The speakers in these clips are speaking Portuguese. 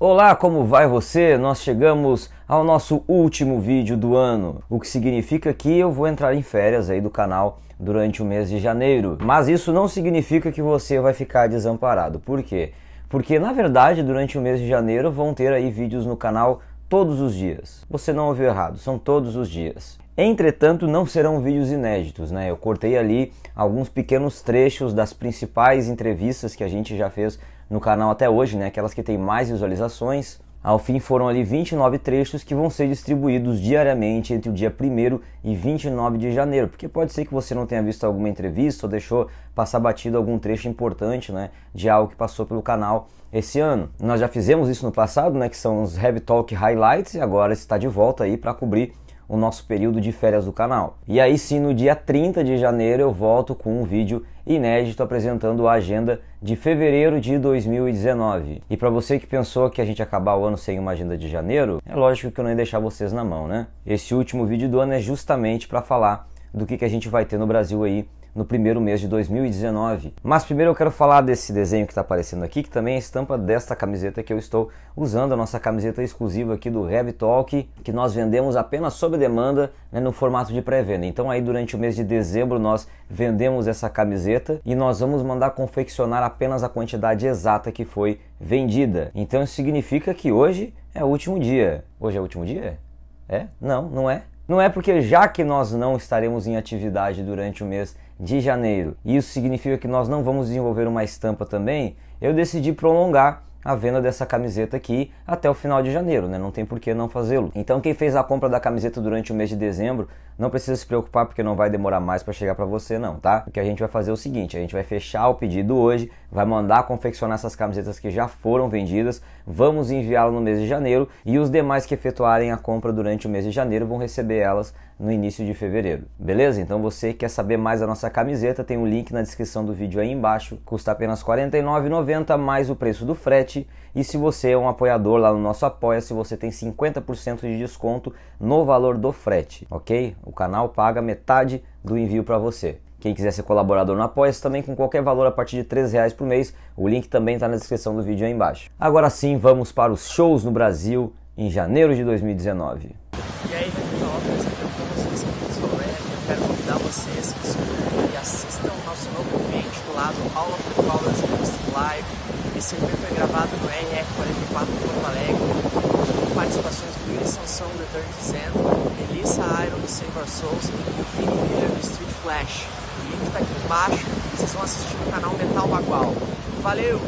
Olá, como vai você? Nós chegamos ao nosso último vídeo do ano, o que significa que eu vou entrar em férias aí do canal durante o mês de janeiro. Mas isso não significa que você vai ficar desamparado. Por quê? Porque na verdade, durante o mês de janeiro vão ter aí vídeos no canal todos os dias. Você não ouviu errado, são todos os dias. Entretanto, não serão vídeos inéditos, né? Eu cortei ali alguns pequenos trechos das principais entrevistas que a gente já fez no canal até hoje, né, aquelas que têm mais visualizações. Ao fim foram ali 29 trechos que vão ser distribuídos diariamente entre o dia 1 e 29 de janeiro, porque pode ser que você não tenha visto alguma entrevista ou deixou passar batido algum trecho importante, né, de algo que passou pelo canal esse ano. Nós já fizemos isso no passado, né, que são os Heavy Talk Highlights e agora está de volta aí para cobrir o nosso período de férias do canal. E aí sim, no dia 30 de janeiro eu volto com um vídeo inédito apresentando a agenda de fevereiro de 2019. E para você que pensou que a gente ia acabar o ano sem uma agenda de janeiro, é lógico que eu não ia deixar vocês na mão, né? Esse último vídeo do ano é justamente para falar do que, que a gente vai ter no Brasil aí no primeiro mês de 2019. Mas primeiro eu quero falar desse desenho que está aparecendo aqui, que também é estampa desta camiseta que eu estou usando, a nossa camiseta exclusiva aqui do Rev Talk, que nós vendemos apenas sob demanda né, no formato de pré-venda. Então aí durante o mês de dezembro nós vendemos essa camiseta e nós vamos mandar confeccionar apenas a quantidade exata que foi vendida. Então isso significa que hoje é o último dia. Hoje é o último dia? É? Não, não é. Não é porque já que nós não estaremos em atividade durante o mês de janeiro, e isso significa que nós não vamos desenvolver uma estampa também, eu decidi prolongar a venda dessa camiseta aqui até o final de janeiro, né? Não tem por que não fazê-lo. Então quem fez a compra da camiseta durante o mês de dezembro, não precisa se preocupar porque não vai demorar mais para chegar para você não, tá? O que a gente vai fazer é o seguinte, a gente vai fechar o pedido hoje, vai mandar confeccionar essas camisetas que já foram vendidas, vamos enviá-las no mês de janeiro e os demais que efetuarem a compra durante o mês de janeiro vão receber elas no início de fevereiro. Beleza? Então você quer saber mais da nossa camiseta, tem o um link na descrição do vídeo aí embaixo. Custa apenas R$ 49,90 mais o preço do frete e se você é um apoiador lá no nosso Apoia-se, você tem 50% de desconto no valor do frete, ok? O canal paga metade do envio para você. Quem quiser ser colaborador no apoia também com qualquer valor a partir de R$ reais por mês, o link também está na descrição do vídeo aí embaixo. Agora sim, vamos para os shows no Brasil em janeiro de 2019. E aí, pessoal, eu quero convidar vocês que e assistam o nosso novo vídeo intitulado Aula por esse EP foi gravado no RR44 Porto Alegre, com participações do Willis Sansão, The Turn Descent, Elissa Iron do Save Our Souls e o Vini Miller do Street Flash. O link está aqui embaixo, vocês vão assistir no canal Metal Bagual. Valeu!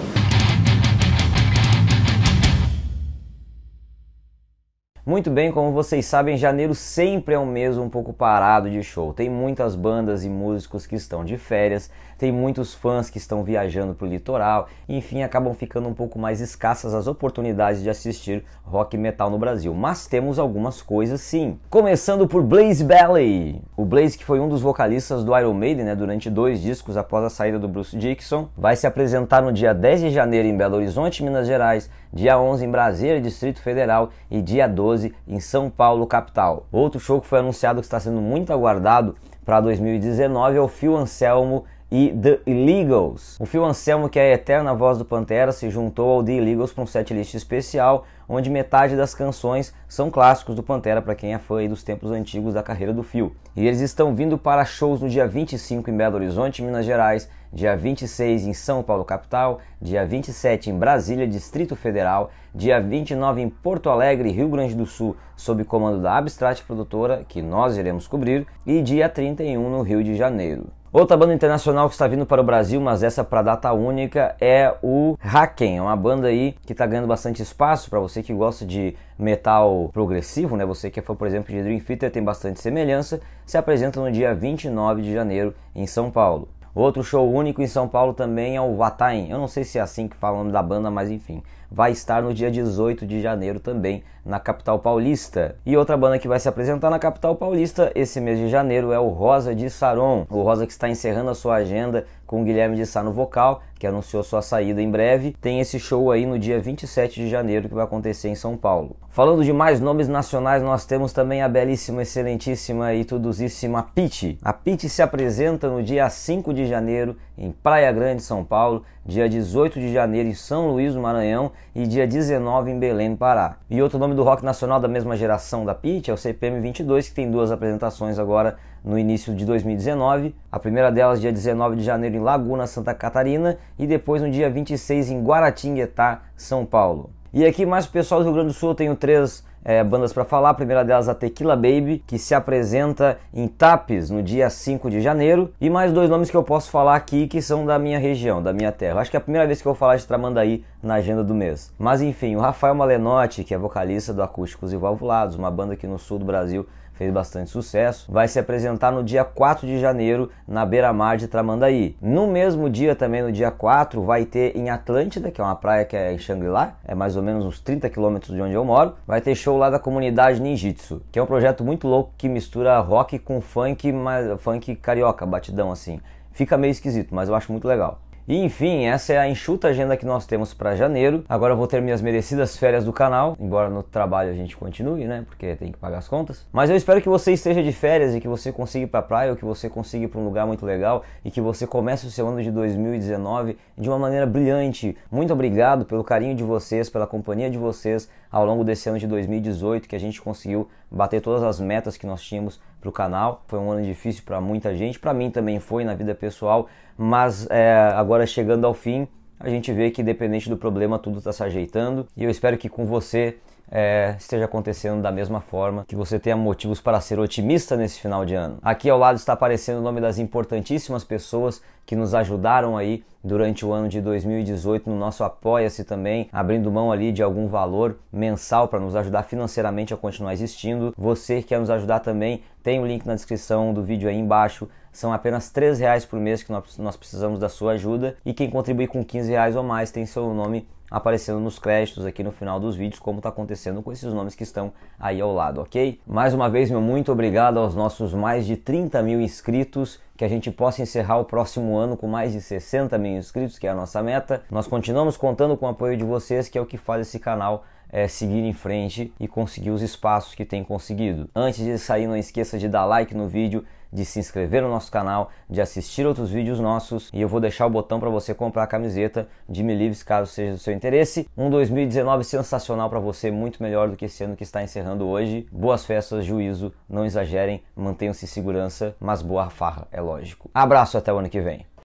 Muito bem, como vocês sabem, janeiro sempre é um mês um pouco parado de show. Tem muitas bandas e músicos que estão de férias, tem muitos fãs que estão viajando para o litoral, enfim, acabam ficando um pouco mais escassas as oportunidades de assistir rock metal no Brasil. Mas temos algumas coisas sim. Começando por Blaze Belly. O Blaze, que foi um dos vocalistas do Iron Maiden né, durante dois discos após a saída do Bruce Dixon, vai se apresentar no dia 10 de janeiro em Belo Horizonte, Minas Gerais, dia 11 em Brasília, Distrito Federal e dia 12 2012 em São Paulo, capital. Outro show que foi anunciado que está sendo muito aguardado para 2019 é o Fio Anselmo e The Illegals. O Phil Anselmo, que é a eterna voz do Pantera, se juntou ao The Illegals para um setlist especial, onde metade das canções são clássicos do Pantera para quem é fã dos tempos antigos da carreira do Phil. E eles estão vindo para shows no dia 25 em Belo Horizonte, Minas Gerais, dia 26 em São Paulo capital, dia 27 em Brasília, Distrito Federal, dia 29 em Porto Alegre, Rio Grande do Sul, sob comando da Abstract Produtora, que nós iremos cobrir, e dia 31 no Rio de Janeiro. Outra banda internacional que está vindo para o Brasil, mas essa para data única, é o Haken. É uma banda aí que está ganhando bastante espaço para você que gosta de metal progressivo, né? Você que é foi, por exemplo, de Dream Theater, tem bastante semelhança. Se apresenta no dia 29 de janeiro em São Paulo. Outro show único em São Paulo também é o Watain. Eu não sei se é assim que fala o nome da banda, mas enfim vai estar no dia 18 de janeiro também na capital paulista. E outra banda que vai se apresentar na capital paulista esse mês de janeiro é o Rosa de Saron. O Rosa que está encerrando a sua agenda com o Guilherme de Sá no vocal, que anunciou sua saída em breve. Tem esse show aí no dia 27 de janeiro que vai acontecer em São Paulo. Falando de mais nomes nacionais, nós temos também a belíssima, excelentíssima e tudosíssima Pete. A Pete se apresenta no dia 5 de janeiro em Praia Grande, São Paulo, dia 18 de janeiro em São Luís do Maranhão e dia 19 em Belém, Pará. E outro nome do rock nacional da mesma geração da Pitty é o CPM 22, que tem duas apresentações agora no início de 2019. A primeira delas dia 19 de janeiro em Laguna, Santa Catarina, e depois no dia 26 em Guaratinguetá, São Paulo. E aqui mais o pessoal do Rio Grande do Sul, eu tenho três é, bandas para falar. A primeira delas a Tequila Baby, que se apresenta em Tapes no dia 5 de janeiro. E mais dois nomes que eu posso falar aqui que são da minha região, da minha terra. Acho que é a primeira vez que eu vou falar de Tramandaí na agenda do mês. Mas enfim, o Rafael Malenotti, que é vocalista do Acústicos e Valvulados, uma banda que no sul do Brasil fez bastante sucesso, vai se apresentar no dia 4 de janeiro na beira-mar de Tramandaí. No mesmo dia também, no dia 4, vai ter em Atlântida, que é uma praia que é em Xangri-Lá, é mais ou menos uns 30 quilômetros de onde eu moro, vai ter show show lá da comunidade Ninjitsu, que é um projeto muito louco que mistura rock com funk, mas funk carioca, batidão assim. Fica meio esquisito, mas eu acho muito legal. E enfim, essa é a enxuta agenda que nós temos para janeiro. Agora eu vou ter minhas merecidas férias do canal, embora no trabalho a gente continue, né? Porque tem que pagar as contas. Mas eu espero que você esteja de férias e que você consiga ir pra praia ou que você consiga ir para um lugar muito legal e que você comece o seu ano de 2019 de uma maneira brilhante. Muito obrigado pelo carinho de vocês, pela companhia de vocês ao longo desse ano de 2018 que a gente conseguiu bater todas as metas que nós tínhamos para o canal. Foi um ano difícil para muita gente, para mim também foi na vida pessoal, mas é, agora chegando ao fim, a gente vê que, independente do problema, tudo está se ajeitando. E eu espero que com você é, esteja acontecendo da mesma forma, que você tenha motivos para ser otimista nesse final de ano. Aqui ao lado está aparecendo o nome das importantíssimas pessoas que nos ajudaram aí durante o ano de 2018 no nosso apoia-se também, abrindo mão ali de algum valor mensal para nos ajudar financeiramente a continuar existindo. Você que quer nos ajudar também, tem o link na descrição do vídeo aí embaixo. São apenas R$ reais por mês que nós precisamos da sua ajuda e quem contribuir com R$ reais ou mais tem seu nome aparecendo nos créditos aqui no final dos vídeos, como está acontecendo com esses nomes que estão aí ao lado, ok? Mais uma vez, meu muito obrigado aos nossos mais de 30 mil inscritos. Que a gente possa encerrar o próximo ano com mais de 60 mil inscritos, que é a nossa meta. Nós continuamos contando com o apoio de vocês, que é o que faz esse canal é, seguir em frente e conseguir os espaços que tem conseguido. Antes de sair, não esqueça de dar like no vídeo, de se inscrever no nosso canal, de assistir outros vídeos nossos e eu vou deixar o botão para você comprar a camiseta de Me Lives caso seja do seu interesse. Um 2019 sensacional para você, muito melhor do que esse ano que está encerrando hoje. Boas festas, juízo, não exagerem, mantenham-se em segurança, mas boa farra, é lógico. Abraço até o ano que vem.